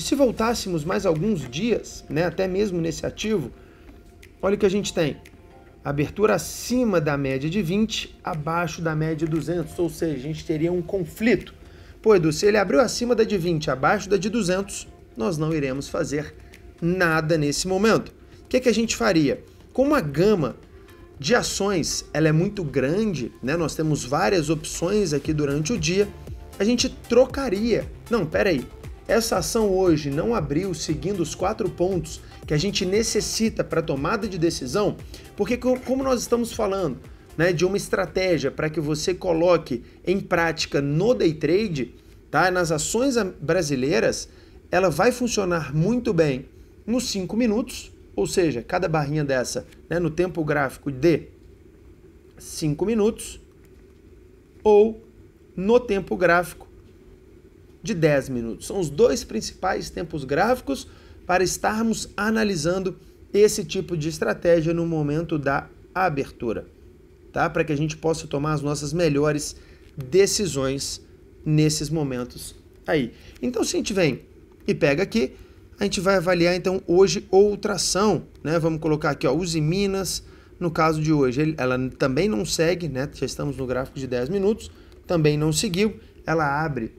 se voltássemos mais alguns dias, né, até mesmo nesse ativo, olha o que a gente tem. Abertura acima da média de 20, abaixo da média de 200, ou seja, a gente teria um conflito. Pô, Edu, se ele abriu acima da de 20, abaixo da de 200, nós não iremos fazer nada nesse momento. O que, que a gente faria? Como a gama de ações ela é muito grande, né? nós temos várias opções aqui durante o dia, a gente trocaria. Não, peraí, essa ação hoje não abriu seguindo os quatro pontos que a gente necessita para tomada de decisão, porque como nós estamos falando né, de uma estratégia para que você coloque em prática no day trade, tá, nas ações brasileiras, ela vai funcionar muito bem nos cinco minutos, ou seja, cada barrinha dessa né, no tempo gráfico de 5 minutos, ou no tempo gráfico de 10 minutos. São os dois principais tempos gráficos para estarmos analisando esse tipo de estratégia no momento da abertura, tá? Para que a gente possa tomar as nossas melhores decisões nesses momentos aí. Então, se a gente vem e pega aqui, a gente vai avaliar então hoje outra ação, né? Vamos colocar aqui, ó, Uzi Minas, no caso de hoje, ela também não segue, né? Já estamos no gráfico de 10 minutos, também não seguiu, ela abre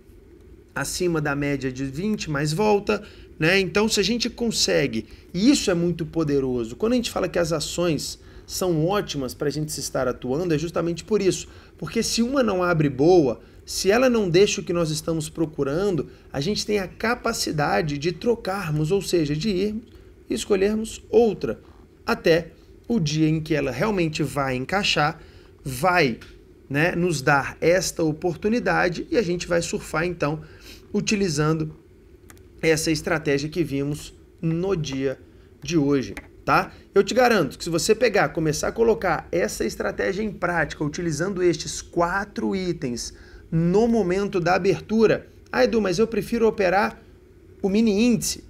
acima da média de 20, mais volta, né? Então, se a gente consegue, e isso é muito poderoso. Quando a gente fala que as ações são ótimas para a gente se estar atuando, é justamente por isso. Porque se uma não abre boa, se ela não deixa o que nós estamos procurando, a gente tem a capacidade de trocarmos, ou seja, de irmos e escolhermos outra, até o dia em que ela realmente vai encaixar, vai né, nos dar esta oportunidade e a gente vai surfar então utilizando essa estratégia que vimos no dia de hoje, tá? Eu te garanto que se você pegar, começar a colocar essa estratégia em prática utilizando estes quatro itens no momento da abertura, ah, Edu, mas eu prefiro operar o mini índice,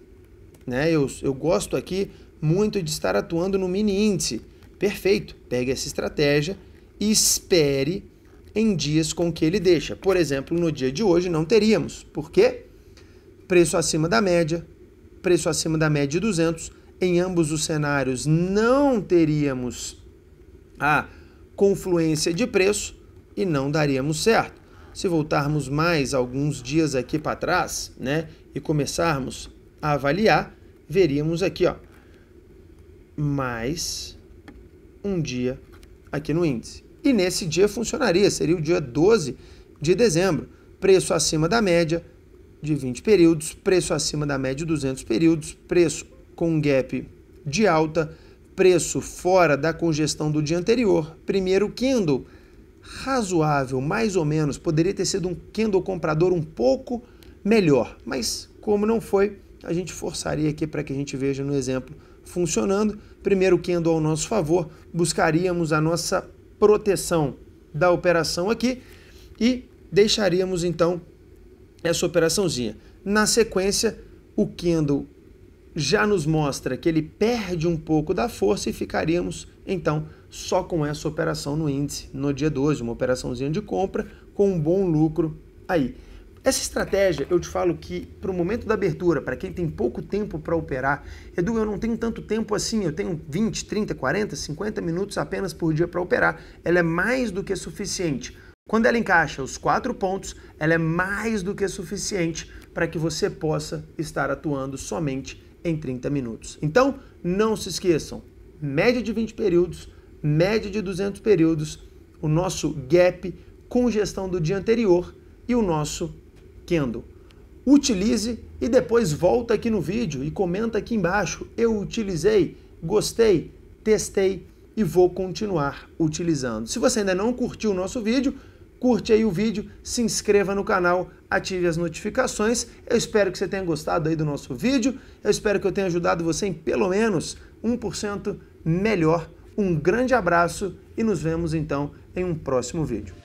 né? Eu, eu gosto aqui muito de estar atuando no mini índice. Perfeito, pegue essa estratégia e espere em dias com que ele deixa. Por exemplo, no dia de hoje não teríamos. Por quê? Preço acima da média, preço acima da média de 200. Em ambos os cenários não teríamos a confluência de preço e não daríamos certo. Se voltarmos mais alguns dias aqui para trás, né, e começarmos a avaliar, veríamos aqui, ó, mais um dia aqui no índice e nesse dia funcionaria, seria o dia 12 de dezembro. Preço acima da média de 20 períodos, preço acima da média de 200 períodos, preço com gap de alta, preço fora da congestão do dia anterior. Primeiro candle razoável, mais ou menos, poderia ter sido um candle comprador um pouco melhor, mas como não foi, a gente forçaria aqui para que a gente veja no exemplo funcionando. Primeiro candle ao nosso favor, buscaríamos a nossa proteção da operação aqui e deixaríamos então essa operaçãozinha. Na sequência, o candle já nos mostra que ele perde um pouco da força e ficaríamos então só com essa operação no índice no dia 12, uma operaçãozinha de compra com um bom lucro aí. Essa estratégia, eu te falo que para o momento da abertura, para quem tem pouco tempo para operar, Edu, eu não tenho tanto tempo assim, eu tenho 20, 30, 40, 50 minutos apenas por dia para operar. Ela é mais do que suficiente. Quando ela encaixa os quatro pontos, ela é mais do que suficiente para que você possa estar atuando somente em 30 minutos. Então, não se esqueçam, média de 20 períodos, média de 200 períodos, o nosso gap com gestão do dia anterior e o nosso Kendo. Utilize e depois volta aqui no vídeo e comenta aqui embaixo. Eu utilizei, gostei, testei e vou continuar utilizando. Se você ainda não curtiu o nosso vídeo, curte aí o vídeo, se inscreva no canal, ative as notificações. Eu espero que você tenha gostado aí do nosso vídeo. Eu espero que eu tenha ajudado você em pelo menos 1% melhor. Um grande abraço e nos vemos então em um próximo vídeo.